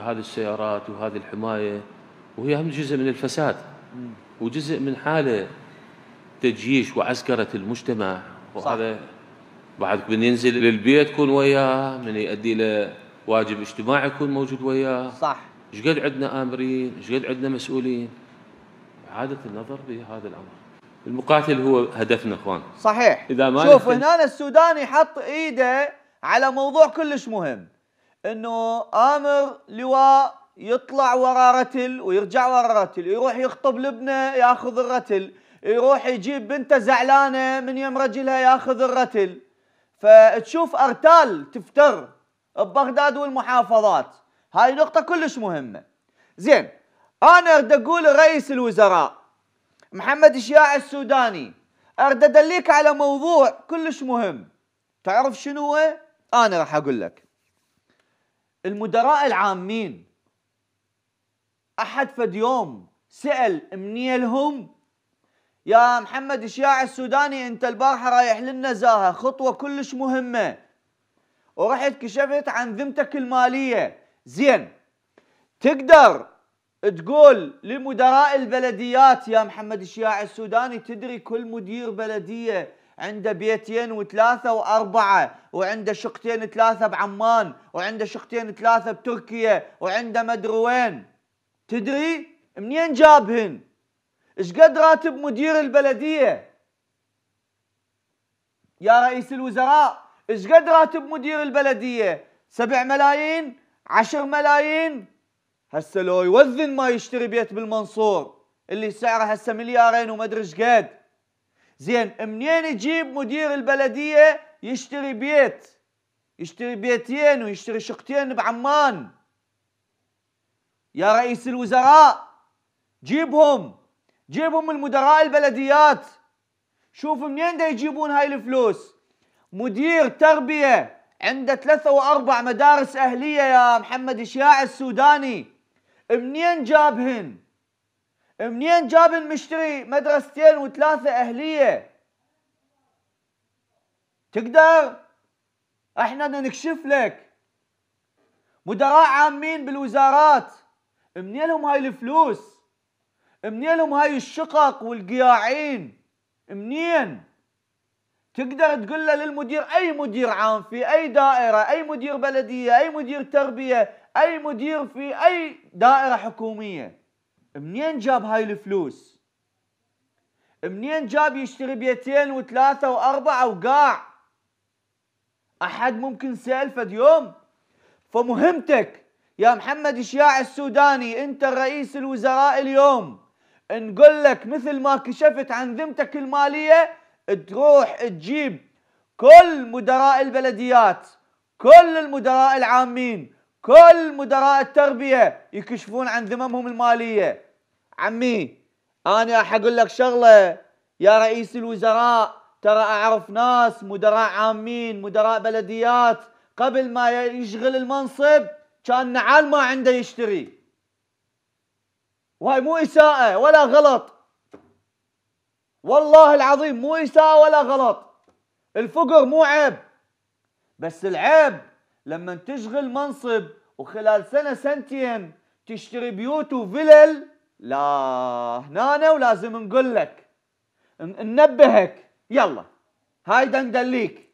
هذه السيارات وهذه الحمايه وهي هم جزء من الفساد وجزء من حاله تجيش وعسكره المجتمع وهذا بعد من ينزل للبيت يكون وياه من يؤدي له واجب اجتماعي يكون موجود وياه صح ايش قد عندنا امرين ايش قد عندنا مسؤولين اعاده النظر بهذا الامر المقاتل هو هدفنا اخوان صحيح اذا ما شوف هنا السوداني حط ايده على موضوع كلش مهم انه امر لواء يطلع ورا رتل ويرجع ورا رتل يروح يخطب لابنه ياخذ الرتل يروح يجيب بنته زعلانه من يم رجلها ياخذ الرتل فتشوف ارتال تفتر ببغداد والمحافظات هاي نقطه كلش مهمه زين انا اريد اقول رئيس الوزراء محمد الشياع السوداني اريد ادليك على موضوع كلش مهم تعرف شنو انا راح اقول لك المدراء العامين احد فد يوم سال منيلهم يا محمد الشياع السوداني انت البارحه رايح للنزاهه خطوه كلش مهمه ورحت كشفت عن ذمتك الماليه زين تقدر تقول لمدراء البلديات يا محمد الشياع السوداني تدري كل مدير بلديه عنده بيتين وثلاثة وأربعة وعنده شقتين ثلاثة بعمان وعنده شقتين ثلاثة بتركيا وعنده مدري وين تدري منين جابهن ايش قد راتب مدير البلدية يا رئيس الوزراء ايش قد راتب مدير البلدية سبع ملايين عشر ملايين هسه لو يوذن ما يشتري بيت بالمنصور اللي سعره هسه مليارين وما ادري ايش قد زين منين يجيب مدير البلديه يشتري بيت يشتري بيتين ويشتري شقتين بعمان يا رئيس الوزراء جيبهم جيبهم من مدراء البلديات شوف منين ده يجيبون هاي الفلوس مدير تربية عنده ثلاثة وأربع مدارس أهلية يا محمد إشاع السوداني منين جابهن منين جاب المشتري مدرستين وثلاثة أهلية تقدر احنا نكشف لك مدراء عامين بالوزارات منين لهم هاي الفلوس منين لهم هاي الشقق والقياعين منين تقدر تقول له للمدير اي مدير عام في اي دائره اي مدير بلديه اي مدير تربيه اي مدير في اي دائره حكوميه منين جاب هاي الفلوس منين جاب يشتري بيتين وثلاثة وأربعة وقاع أحد ممكن فد يوم فمهمتك يا محمد إشياع السوداني أنت رئيس الوزراء اليوم نقول لك مثل ما كشفت عن ذمتك المالية تروح تجيب كل مدراء البلديات كل المدراء العامين كل مدراء التربية يكشفون عن ذممهم المالية عمي أنا راح أقول لك شغلة يا رئيس الوزراء ترى أعرف ناس مدراء عامين مدراء بلديات قبل ما يشغل المنصب كان نعال ما عنده يشتري وهي مو إساءة ولا غلط والله العظيم مو إساءة ولا غلط الفقر مو عيب بس العيب لما تشغل منصب وخلال سنة سنتين تشتري بيوت وفلل لا هنا ولازم نقول لك ننبهك يلا هاي دندليك